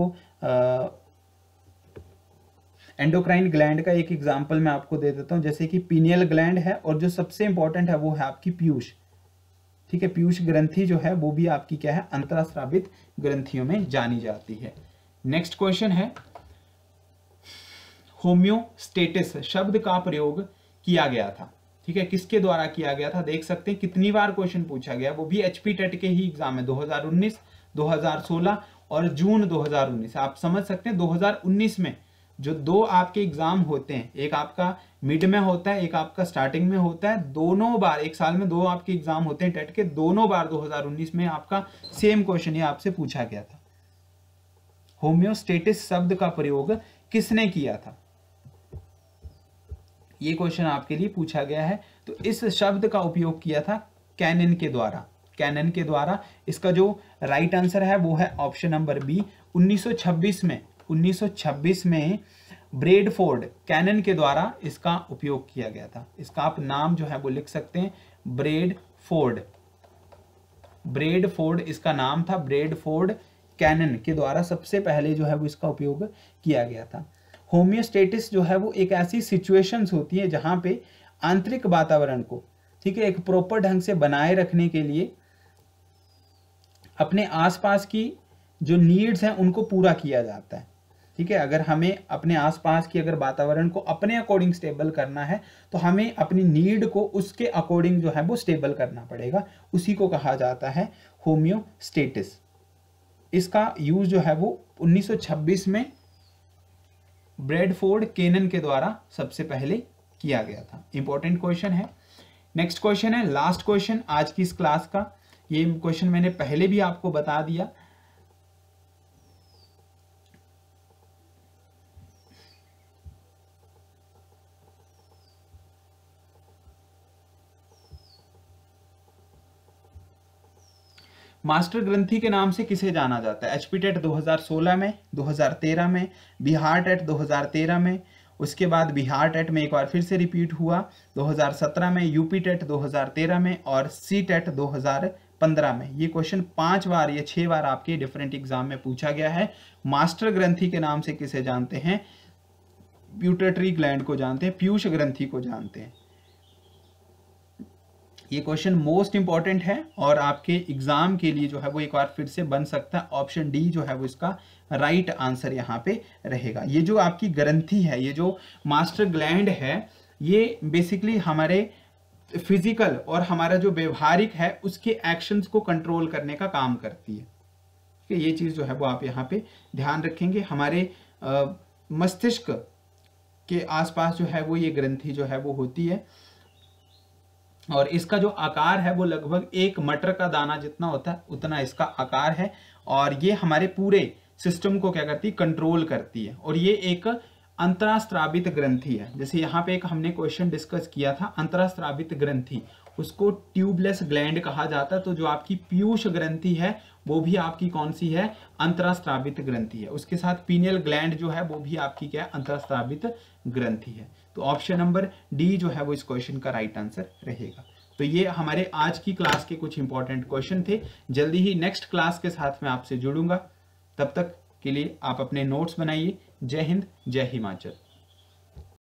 एंडोक्राइन ग्लैंड का एक एग्जाम्पल मैं आपको दे देता हूं जैसे कि पीनियल ग्लैंड है और जो सबसे इंपॉर्टेंट है वो है आपकी पीयूष ठीक है पीयूष ग्रंथि जो है वो भी आपकी क्या है अंतराश्रावित ग्रंथियों में जानी जाती है नेक्स्ट क्वेश्चन है होम्योस्टेटिस शब्द का प्रयोग किया गया था ठीक है किसके द्वारा किया गया था देख सकते हैं कितनी बार क्वेश्चन पूछा गया वो भी एचपी टेट e के ही एग्जाम है 2019 2016 और जून 2019 आप समझ सकते हैं 2019 में जो दो आपके एग्जाम होते हैं एक आपका मिड में होता है एक आपका स्टार्टिंग में होता है दोनों बार एक साल में दो आपके एग्जाम होते हैं टेट के दोनों बार 2019 में आपका सेम क्वेश्चन ये आपसे पूछा गया था होम्योस्टेटिस शब्द का प्रयोग किसने किया था ये क्वेश्चन आपके लिए पूछा गया है तो इस शब्द का उपयोग किया था कैनन के द्वारा कैनन के द्वारा इसका जो राइट आंसर है वो है ऑप्शन नंबर बी 1926 में 1926 में ब्रेडफोर्ड कैनन के द्वारा इसका उपयोग किया गया था इसका आप नाम जो है वो लिख सकते हैं ब्रेडफोर्ड ब्रेडफोर्ड इसका नाम था ब्रेडफोर्ड कैनन के द्वारा सबसे पहले जो है वो इसका उपयोग किया गया था होम्योस्टेटिस जो है वो एक ऐसी सिचुएशंस होती है जहां पे आंतरिक वातावरण को ठीक है एक प्रॉपर ढंग से बनाए रखने के लिए अपने आसपास की जो नीड्स हैं उनको पूरा किया जाता है ठीक है अगर हमें अपने आसपास की अगर वातावरण को अपने अकॉर्डिंग स्टेबल करना है तो हमें अपनी नीड को उसके अकॉर्डिंग जो है वो स्टेबल करना पड़ेगा उसी को कहा जाता है होम्योस्टेटिस इसका यूज जो है वो 1926 में ब्रेडफोर्ड केनन के द्वारा सबसे पहले किया गया था इंपॉर्टेंट क्वेश्चन है नेक्स्ट क्वेश्चन है लास्ट क्वेश्चन आज की इस क्लास का ये क्वेश्चन मैंने पहले भी आपको बता दिया मास्टर ग्रंथि के नाम से किसे जाना जाता है एचपी टेट 2016 में 2013 में बिहार टेट 2013 में उसके बाद बिहार टेट में एक बार फिर से रिपीट हुआ 2017 में यूपी टेट 2013 में और सी टेट पंद्रह में ये क्वेश्चन पांच बार या छह बार आपके डिफरेंट एग्जाम में पूछा गया है मास्टर ग्रंथि के नाम से किसे जानते हैं प्यूटेटरी ग्लैंड को जानते हैं पीयूष ग्रंथी को जानते हैं ये क्वेश्चन मोस्ट इंपॉर्टेंट है और आपके एग्जाम के लिए जो है वो एक बार फिर से बन सकता है ऑप्शन डी जो है वो इसका राइट आंसर यहाँ पे रहेगा ये जो आपकी ग्रंथी है ये जो मास्टर ग्लैंड है ये बेसिकली हमारे फिजिकल और हमारा जो व्यवहारिक है उसके एक्शंस को कंट्रोल करने का काम करती है ठीक है ये चीज़ जो है वो आप यहाँ पे ध्यान रखेंगे हमारे मस्तिष्क के आसपास जो है वो ये ग्रंथि जो है वो होती है और इसका जो आकार है वो लगभग एक मटर का दाना जितना होता है उतना इसका आकार है और ये हमारे पूरे सिस्टम को क्या करती है कंट्रोल करती है और ये एक अंतरास्त्रावित ग्रंथी है जैसे यहाँ पे एक हमने क्वेश्चन डिस्कस किया था अंतरास्त्रावित ग्रंथी उसको ट्यूबलेस ग्लैंड कहा जाता है तो जो आपकी पीयूष ग्रंथी है वो भी आपकी कौन सी है अंतरास्त्रावित ग्रंथी है उसके साथ पीनियल ग्लैंड जो है वो भी आपकी क्या है अंतरास्त्रावित ग्रंथी है तो ऑप्शन नंबर डी जो है वो इस क्वेश्चन का राइट आंसर रहेगा तो ये हमारे आज की क्लास के कुछ इंपॉर्टेंट क्वेश्चन थे जल्दी ही नेक्स्ट क्लास के साथ में आपसे जुड़ूंगा तब तक के लिए आप अपने नोट्स बनाइए जय हिंद जय हिमाचल